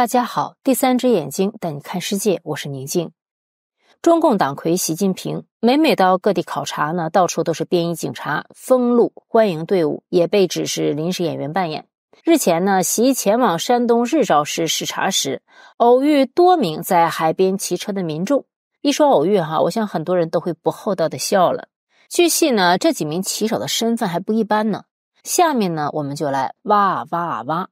大家好，第三只眼睛带你看世界，我是宁静。中共党魁习近平每每到各地考察呢，到处都是便衣警察封路，欢迎队伍也被指是临时演员扮演。日前呢，习前往山东日照市视察时，偶遇多名在海边骑车的民众。一说偶遇哈，我想很多人都会不厚道的笑了。据悉呢，这几名骑手的身份还不一般呢。下面呢，我们就来挖啊挖啊挖。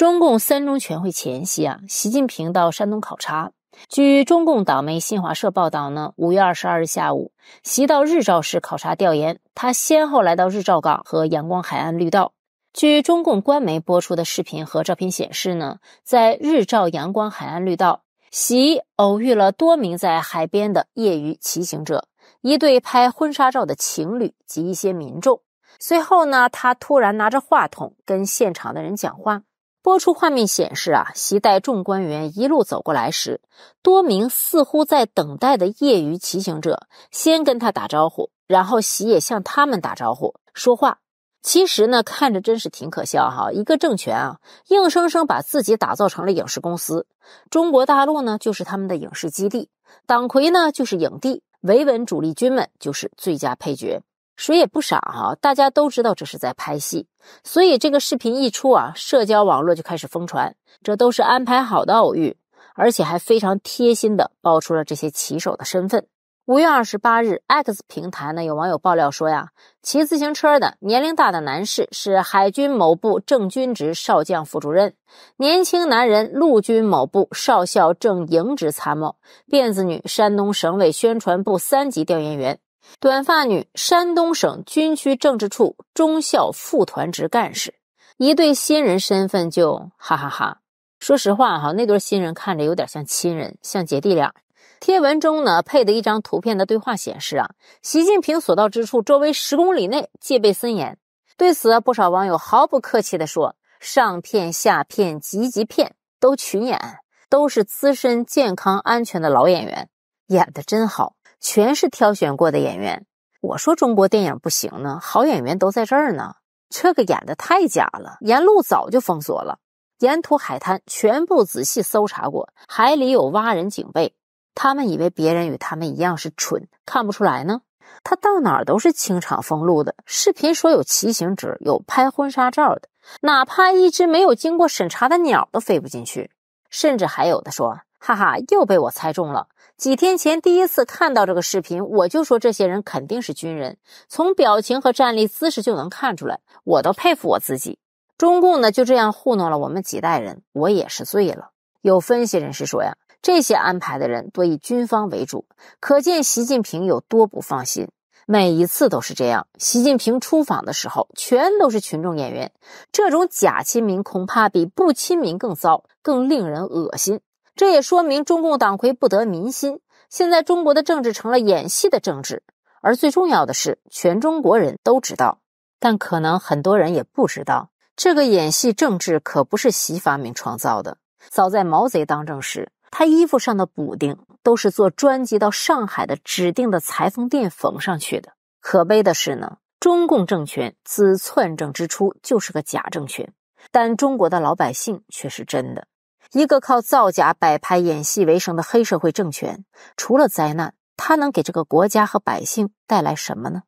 中共三中全会前夕啊，习近平到山东考察。据中共党媒新华社报道呢，五月二十二日下午，习到日照市考察调研。他先后来到日照港和阳光海岸绿道。据中共官媒播出的视频和照片显示呢，在日照阳光海岸绿道，习偶遇了多名在海边的业余骑行者、一对拍婚纱照的情侣及一些民众。随后呢，他突然拿着话筒跟现场的人讲话。播出画面显示，啊，席带众官员一路走过来时，多名似乎在等待的业余骑行者先跟他打招呼，然后席也向他们打招呼说话。其实呢，看着真是挺可笑哈，一个政权啊，硬生生把自己打造成了影视公司，中国大陆呢就是他们的影视基地，党魁呢就是影帝，维稳主力军们就是最佳配角。谁也不傻哈，大家都知道这是在拍戏，所以这个视频一出啊，社交网络就开始疯传，这都是安排好的偶遇，而且还非常贴心的爆出了这些骑手的身份。五月二十八日，X 平台呢有网友爆料说呀，骑自行车的年龄大的男士是海军某部正军职少将副主任，年轻男人陆军某部少校正营职参谋，辫子女山东省委宣传部三级调研员。短发女，山东省军区政治处中校副团职干事，一对新人身份就哈哈哈。说实话哈，那对新人看着有点像亲人，像姐弟俩。贴文中呢配的一张图片的对话显示啊，习近平所到之处，周围十公里内戒备森严。对此啊，不少网友毫不客气地说：“上骗下骗，集集骗，都群演，都是资深健康安全的老演员，演的真好。”全是挑选过的演员。我说中国电影不行呢，好演员都在这儿呢。这个演的太假了，沿路早就封锁了，沿途海滩全部仔细搜查过，海里有蛙人警备，他们以为别人与他们一样是蠢，看不出来呢。他到哪儿都是清场封路的。视频说有骑行者，有拍婚纱照的，哪怕一只没有经过审查的鸟都飞不进去，甚至还有的说。哈哈，又被我猜中了。几天前第一次看到这个视频，我就说这些人肯定是军人，从表情和站立姿势就能看出来。我都佩服我自己。中共呢，就这样糊弄了我们几代人，我也是醉了。有分析人士说呀，这些安排的人多以军方为主，可见习近平有多不放心。每一次都是这样，习近平出访的时候全都是群众演员，这种假亲民恐怕比不亲民更糟，更令人恶心。这也说明中共党魁不得民心。现在中国的政治成了演戏的政治，而最重要的是，全中国人都知道，但可能很多人也不知道，这个演戏政治可不是习发明创造的。早在毛贼当政时，他衣服上的补丁都是坐专机到上海的指定的裁缝店缝上去的。可悲的是呢，中共政权自篡政之初就是个假政权，但中国的老百姓却是真的。一个靠造假、摆拍、演戏为生的黑社会政权，除了灾难，它能给这个国家和百姓带来什么呢？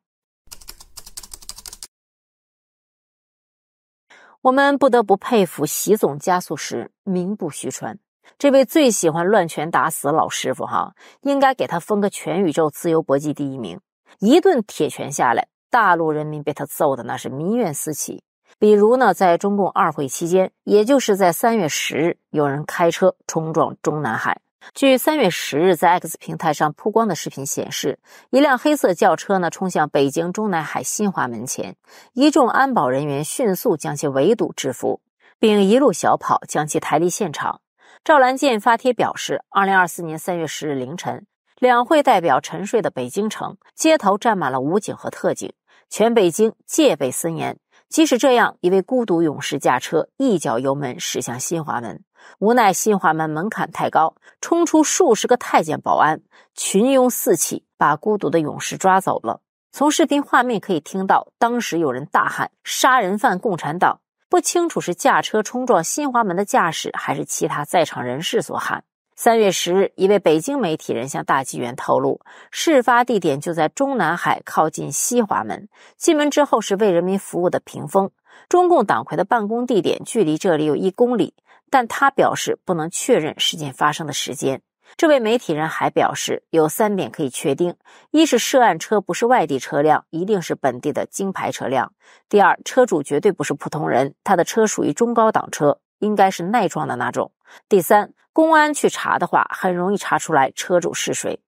我们不得不佩服习总加速师名不虚传，这位最喜欢乱拳打死老师傅哈，应该给他封个全宇宙自由搏击第一名。一顿铁拳下来，大陆人民被他揍的那是民怨四起。比如呢，在中共二会期间，也就是在三月十日，有人开车冲撞中南海。据三月十日在 X 平台上曝光的视频显示，一辆黑色轿车呢冲向北京中南海新华门前，一众安保人员迅速将其围堵制服，并一路小跑将其抬离现场。赵兰剑发帖表示，二零二四年三月十日凌晨，两会代表沉睡的北京城街头站满了武警和特警，全北京戒备森严。即使这样，一位孤独勇士驾车一脚油门驶向新华门，无奈新华门门槛太高，冲出数十个太监保安，群拥四起，把孤独的勇士抓走了。从视频画面可以听到，当时有人大喊“杀人犯共产党”，不清楚是驾车冲撞新华门的驾驶，还是其他在场人士所喊。三月十日，一位北京媒体人向大纪元透露，事发地点就在中南海靠近西华门。进门之后是为人民服务的屏风，中共党魁的办公地点距离这里有一公里。但他表示不能确认事件发生的时间。这位媒体人还表示，有三点可以确定：一是涉案车不是外地车辆，一定是本地的京牌车辆；第二，车主绝对不是普通人，他的车属于中高档车。应该是耐撞的那种。第三，公安去查的话，很容易查出来车主是谁。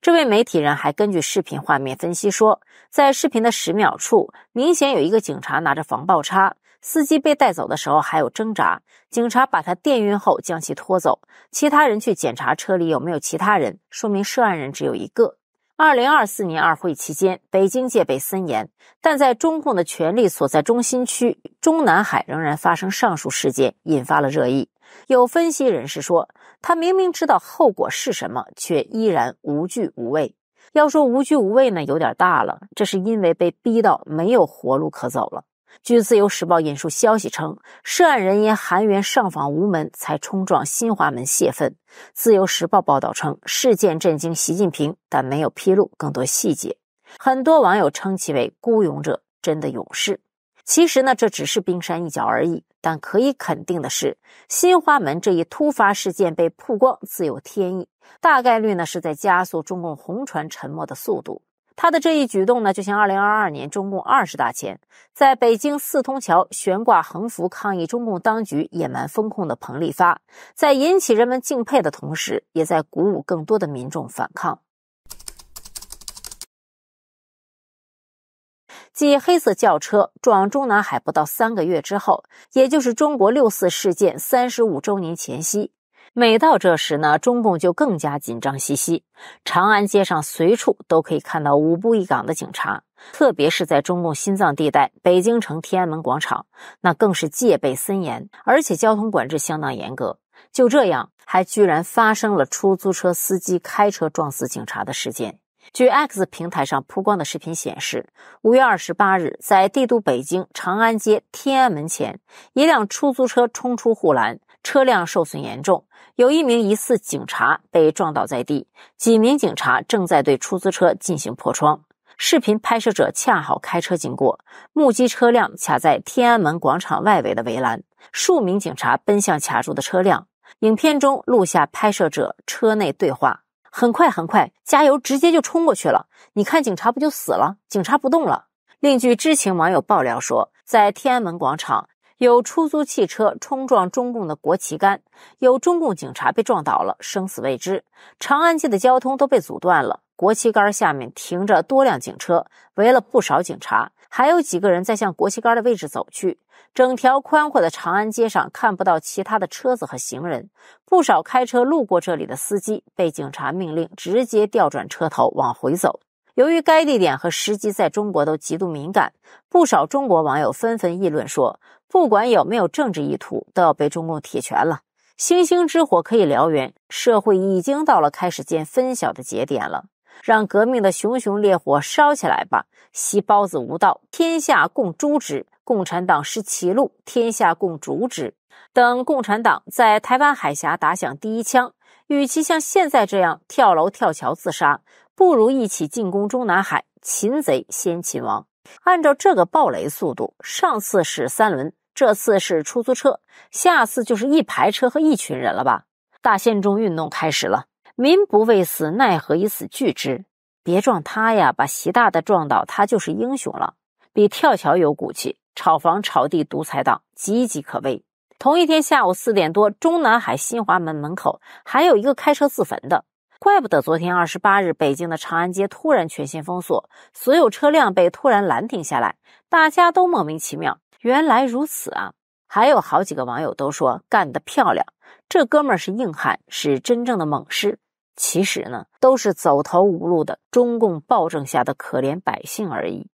这位媒体人还根据视频画面分析说，在视频的十秒处，明显有一个警察拿着防爆叉，司机被带走的时候还有挣扎，警察把他电晕后将其拖走，其他人去检查车里有没有其他人，说明涉案人只有一个。二零二四年二会期间，北京戒备森严，但在中共的权力所在中心区中南海，仍然发生上述事件，引发了热议。有分析人士说，他明明知道后果是什么，却依然无惧无畏。要说无惧无畏呢，有点大了，这是因为被逼到没有活路可走了。据《自由时报》引述消息称，涉案人因韩元上访无门，才冲撞新华门泄愤。《自由时报》报道称，事件震惊习近平，但没有披露更多细节。很多网友称其为“孤勇者”，真的勇士。其实呢，这只是冰山一角而已。但可以肯定的是，新华门这一突发事件被曝光，自有天意，大概率呢是在加速中共红船沉没的速度。他的这一举动呢，就像二零二二年中共二十大前，在北京四通桥悬挂横幅抗议中共当局野蛮风控的彭立发，在引起人们敬佩的同时，也在鼓舞更多的民众反抗。继黑色轿车撞中南海不到三个月之后，也就是中国六四事件三十五周年前夕。每到这时呢，中共就更加紧张兮兮。长安街上随处都可以看到五步一岗的警察，特别是在中共心脏地带——北京城天安门广场，那更是戒备森严，而且交通管制相当严格。就这样，还居然发生了出租车司机开车撞死警察的事件。据 X 平台上曝光的视频显示，五月二十八日，在帝都北京长安街天安门前，一辆出租车冲出护栏。车辆受损严重，有一名疑似警察被撞倒在地，几名警察正在对出租车进行破窗。视频拍摄者恰好开车经过，目击车辆卡在天安门广场外围的围栏，数名警察奔向卡住的车辆。影片中录下拍摄者车内对话：“很快，很快，加油，直接就冲过去了。你看，警察不就死了？警察不动了。”另据知情网友爆料说，在天安门广场。有出租汽车冲撞中共的国旗杆，有中共警察被撞倒了，生死未知。长安街的交通都被阻断了，国旗杆下面停着多辆警车，围了不少警察，还有几个人在向国旗杆的位置走去。整条宽阔的长安街上看不到其他的车子和行人，不少开车路过这里的司机被警察命令直接调转车头往回走。由于该地点和时机在中国都极度敏感，不少中国网友纷纷议论说。不管有没有政治意图，都要被中共铁拳了。星星之火可以燎原，社会已经到了开始见分晓的节点了。让革命的熊熊烈火烧起来吧！惜包子无道，天下共诛之；共产党失其路，天下共逐之。等共产党在台湾海峡打响第一枪，与其像现在这样跳楼跳桥自杀，不如一起进攻中南海，擒贼先擒王。按照这个暴雷速度，上次是三轮。这次是出租车，下次就是一排车和一群人了吧？大宪章运动开始了，民不畏死，奈何以死惧之？别撞他呀，把习大大撞倒，他就是英雄了，比跳桥有骨气。炒房、炒地、独裁党岌岌可危。同一天下午四点多，中南海新华门门口还有一个开车自焚的，怪不得昨天二十八日北京的长安街突然全线封锁，所有车辆被突然拦停下来，大家都莫名其妙。原来如此啊！还有好几个网友都说干得漂亮，这哥们儿是硬汉，是真正的猛士。其实呢，都是走投无路的中共暴政下的可怜百姓而已。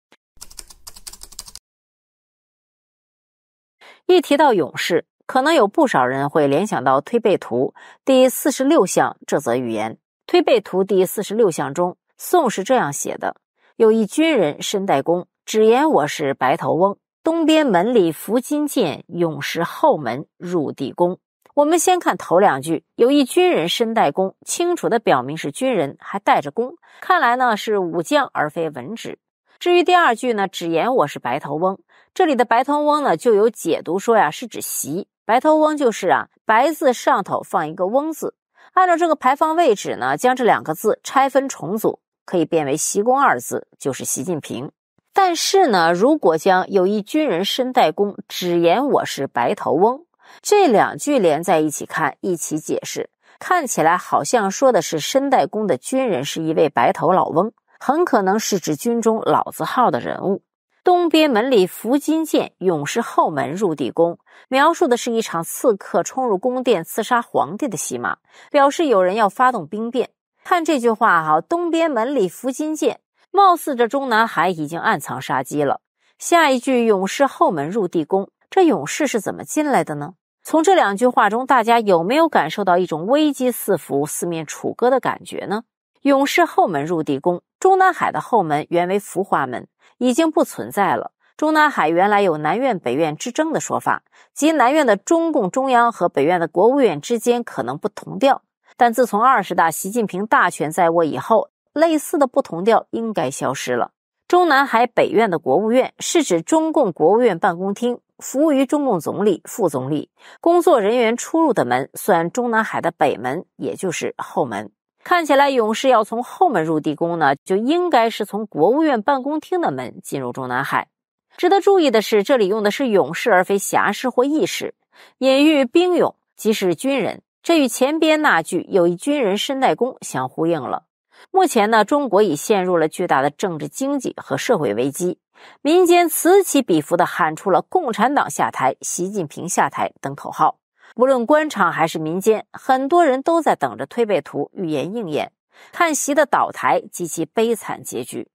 一提到勇士，可能有不少人会联想到《推背图》第四十六项这则寓言。《推背图》第四十六项中，宋是这样写的：“有一军人身带弓，只言我是白头翁。”东边门里福金剑，勇士后门入地宫。我们先看头两句，有一军人身带弓，清楚的表明是军人，还带着弓，看来呢是武将而非文职。至于第二句呢，只言我是白头翁。这里的白头翁呢，就有解读说呀，是指习白头翁，就是啊，白字上头放一个翁字。按照这个排放位置呢，将这两个字拆分重组，可以变为习公二字，就是习近平。但是呢，如果将“有一军人身代公，只言我是白头翁”这两句连在一起看，一起解释，看起来好像说的是身代公的军人是一位白头老翁，很可能是指军中老字号的人物。“东边门里伏金剑，勇士后门入地宫”描述的是一场刺客冲入宫殿刺杀皇帝的戏码，表示有人要发动兵变。看这句话哈，“东边门里伏金剑”。貌似这中南海已经暗藏杀机了。下一句“勇士后门入地宫”，这勇士是怎么进来的呢？从这两句话中，大家有没有感受到一种危机四伏、四面楚歌的感觉呢？“勇士后门入地宫”，中南海的后门原为福华门，已经不存在了。中南海原来有南院北院之争的说法，即南院的中共中央和北院的国务院之间可能不同调。但自从二十大，习近平大权在握以后。类似的不同调应该消失了。中南海北院的国务院是指中共国务院办公厅，服务于中共总理、副总理工作人员出入的门，算中南海的北门，也就是后门。看起来勇士要从后门入地宫呢，就应该是从国务院办公厅的门进入中南海。值得注意的是，这里用的是勇士而非侠士或义士，隐喻兵勇即是军人，这与前边那句“有一军人身带弓”相呼应了。目前呢，中国已陷入了巨大的政治、经济和社会危机，民间此起彼伏地喊出了“共产党下台，习近平下台”等口号。无论官场还是民间，很多人都在等着推背图预言应验，看习的倒台及其悲惨结局。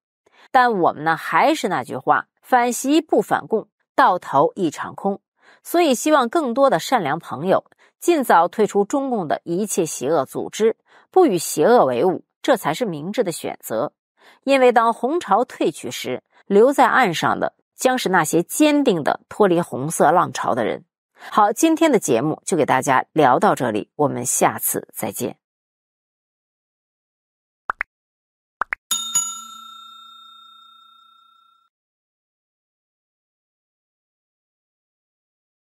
但我们呢，还是那句话：反习不反共，到头一场空。所以，希望更多的善良朋友尽早退出中共的一切邪恶组织，不与邪恶为伍。这才是明智的选择，因为当红潮退去时，留在岸上的将是那些坚定的脱离红色浪潮的人。好，今天的节目就给大家聊到这里，我们下次再见。